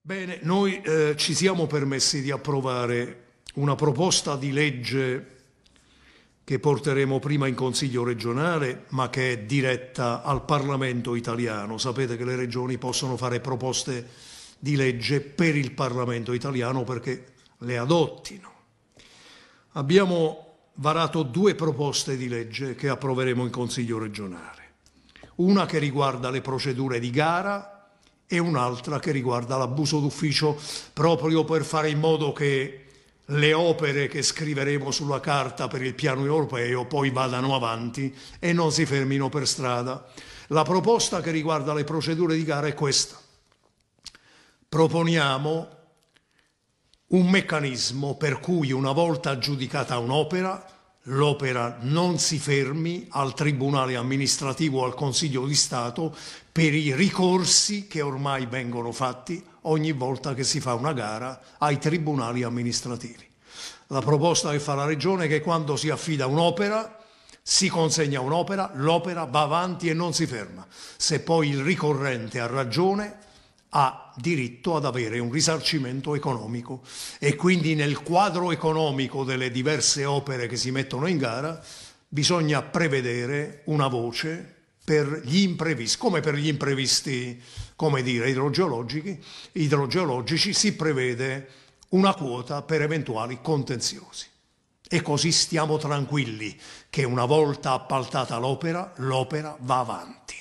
Bene, noi eh, ci siamo permessi di approvare una proposta di legge che porteremo prima in Consiglio regionale, ma che è diretta al Parlamento italiano. Sapete che le regioni possono fare proposte di legge per il Parlamento italiano perché le adottino abbiamo varato due proposte di legge che approveremo in Consiglio regionale. Una che riguarda le procedure di gara e un'altra che riguarda l'abuso d'ufficio proprio per fare in modo che le opere che scriveremo sulla carta per il piano europeo poi vadano avanti e non si fermino per strada. La proposta che riguarda le procedure di gara è questa. Proponiamo un meccanismo per cui una volta giudicata un'opera, l'opera non si fermi al Tribunale amministrativo o al Consiglio di Stato per i ricorsi che ormai vengono fatti ogni volta che si fa una gara ai tribunali amministrativi. La proposta che fa la Regione è che quando si affida un'opera, si consegna un'opera, l'opera va avanti e non si ferma. Se poi il ricorrente ha ragione, ha diritto ad avere un risarcimento economico e quindi nel quadro economico delle diverse opere che si mettono in gara bisogna prevedere una voce per gli imprevisti, come per gli imprevisti, come dire, idrogeologici, idrogeologici si prevede una quota per eventuali contenziosi. E così stiamo tranquilli che una volta appaltata l'opera, l'opera va avanti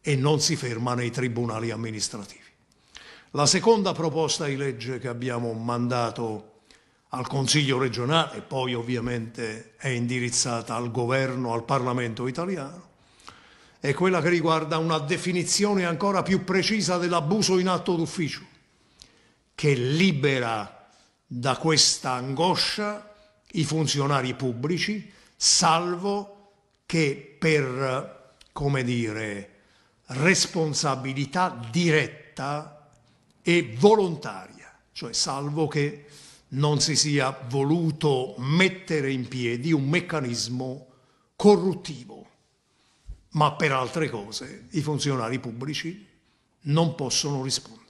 e non si ferma nei tribunali amministrativi. La seconda proposta di legge che abbiamo mandato al Consiglio regionale poi ovviamente è indirizzata al governo, al Parlamento italiano, è quella che riguarda una definizione ancora più precisa dell'abuso in atto d'ufficio, che libera da questa angoscia i funzionari pubblici, salvo che per, come dire, responsabilità diretta e volontaria, cioè salvo che non si sia voluto mettere in piedi un meccanismo corruttivo, ma per altre cose i funzionari pubblici non possono rispondere.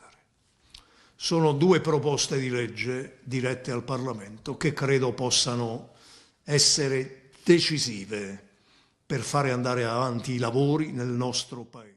Sono due proposte di legge dirette al Parlamento che credo possano essere decisive per fare andare avanti i lavori nel nostro Paese.